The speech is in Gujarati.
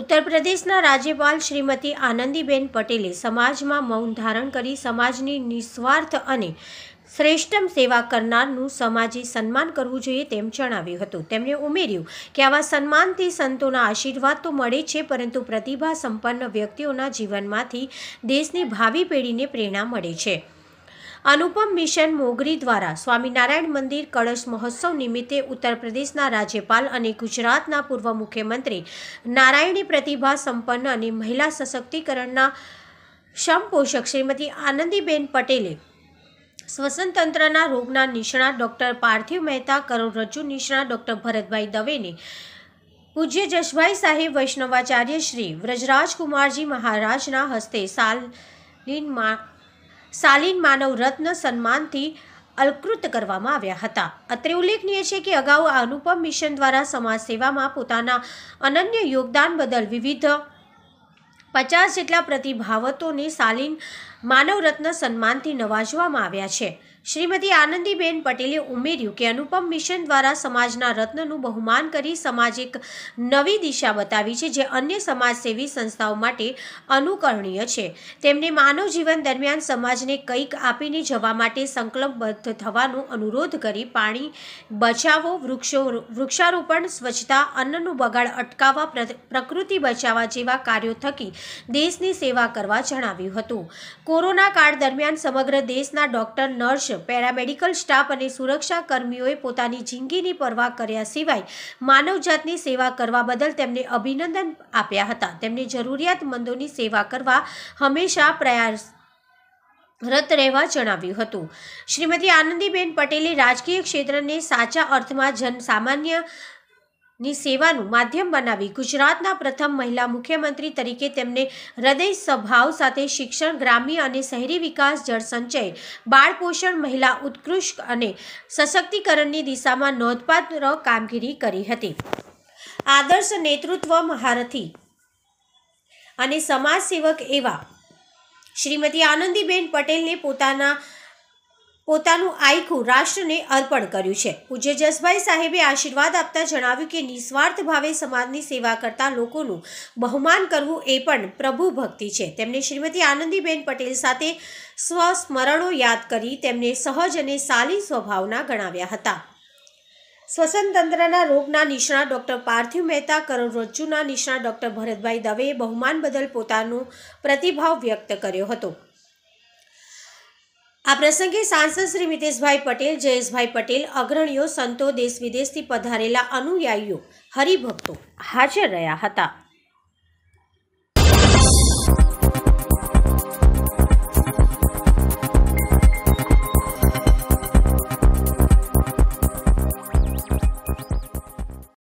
ઉત્તર પ્રદેશના રાજ્યપાલ શ્રીમતી આનંદીબેન પટેલે સમાજમાં મૌન ધારણ કરી સમાજની નિસ્વાર્થ અને શ્રેષ્ઠમ સેવા કરનારનું સમાજે સન્માન કરવું જોઈએ તેમ જણાવ્યું હતું તેમણે ઉમેર્યું કે આવા સન્માનથી સંતોના આશીર્વાદ તો મળે છે પરંતુ પ્રતિભા સંપન્ન વ્યક્તિઓના જીવનમાંથી દેશની ભાવિ પેઢીને પ્રેરણા મળે છે અનુપમ મિશન મોગરી દ્વારા સ્વામિનારાયણ મંદિર કળશ મહોત્સવ નિમિત્તે ઉત્તર પ્રદેશના રાજ્યપાલ અને ગુજરાતના પૂર્વ મુખ્યમંત્રી નારાયણી પ્રતિભા સંપન્ન અને મહિલા સશક્તિકરણના સમપોષક શ્રીમતી આનંદીબેન પટેલે શ્વસનતંત્રના રોગના નિષ્ણાત ડૉક્ટર પાર્થિવ મહેતા કરોડરજ્જુ નિષ્ણાત ડૉક્ટર ભરતભાઈ દવેને પૂજ્ય જશભાઈ સાહેબ વૈષ્ણવાચાર્ય શ્રી વ્રજરાજકુમારજી મહારાજના હસ્તે સાલીનમાં શાલિન માનવ રત્ન સન્માનથી અલકૃત કરવામાં આવ્યા હતા અત્રે ઉલ્લેખનીય છે કે અગાઉ આ અનુપમ મિશન દ્વારા સમાજ સેવામાં પોતાના અનન્ય યોગદાન બદલ વિવિધ પચાસ જેટલા પ્રતિભાવતોને શાલિન માનવરત્ન સન્માનથી નવાજવામાં આવ્યા છે શ્રીમતી આનંદીબેન પટેલે ઉમેર્યું કે અનુપમ મિશન દ્વારા સમાજના રત્નનું બહુમાન કરી સમાજ એક નવી દિશા બતાવી છે જે અન્ય સમાજસેવી સંસ્થાઓ માટે અનુકરણીય છે તેમને માનવ જીવન દરમિયાન સમાજને કંઈક આપીને જવા માટે સંકલ્પબદ્ધ થવાનો અનુરોધ કરી પાણી બચાવો વૃક્ષો વૃક્ષારોપણ સ્વચ્છતા અન્નનું બગાડ અટકાવવા પ્રકૃતિ બચાવવા જેવા કાર્યો થકી દેશની સેવા કરવા જણાવ્યું હતું કોરોના કાળ દરમિયાન સમગ્ર દેશના ડોક્ટર નર્સ પેરામેડિકલ સ્ટાફ અને સુરક્ષા કર્મીઓએ પોતાની જિંદગીની પરવા કર્યા સિવાય માનવજાતની સેવા કરવા બદલ તેમને અભિનંદન આપ્યા હતા તેમણે જરૂરિયાતમંદોની સેવા કરવા હંમેશા પ્રયાસ રત રહેવા જણાવ્યું હતું શ્રીમતી આનંદીબેન પટેલે રાજકીય ક્ષેત્રને સાચા અર્થમાં જન સામાન્ય ની સેવાનું માધ્યમ બનાવી ગુજરાતના પ્રથમ મહિલા મુખ્યમંત્રી તરીકે તેમને હૃદય સ્વભાવ સાથે શિક્ષણ ગ્રામ્ય અને શહેરી વિકાસ જળસંચય બાળ પોષણ મહિલા ઉત્કૃષ્ટ અને સશક્તિકરણની દિશામાં નોંધપાત્ર કામગીરી કરી હતી આદર્શ નેતૃત્વ મહારથી અને સમાજસેવક એવા શ્રીમતી આનંદીબેન પટેલને પોતાના પોતાનું આયખું રાષ્ટ્રને અર્પણ કર્યું છે પૂજ્ય જસભાઈ સાહેબે આશીર્વાદ આપતા જણાવ્યું કે નિસ્વાર્થ ભાવે સમાજની સેવા કરતા લોકોનું બહુમાન કરવું એ પણ પ્રભુ ભક્તિ છે તેમણે શ્રીમતી આનંદીબેન પટેલ સાથે સ્વસ્મરણો યાદ કરી તેમને સહજ અને સાલી સ્વભાવના ગણાવ્યા હતા શ્વસનતંત્રના રોગના નિષ્ણાત ડૉક્ટર પાર્થિવ મહેતા કરોડરજ્જુના નિષ્ણાત ડૉક્ટર ભરતભાઈ દવેએ બહુમાન બદલ પોતાનો પ્રતિભાવ વ્યક્ત કર્યો હતો આ પ્રસંગે સાંસદ શ્રી મિતેશભાઈ પટેલ જયેશભાઈ પટેલ અગ્રણીઓ સંતો દેશ વિદેશથી પધારેલા અનુયાયીઓ હરિભક્તો હાજર રહ્યા હતા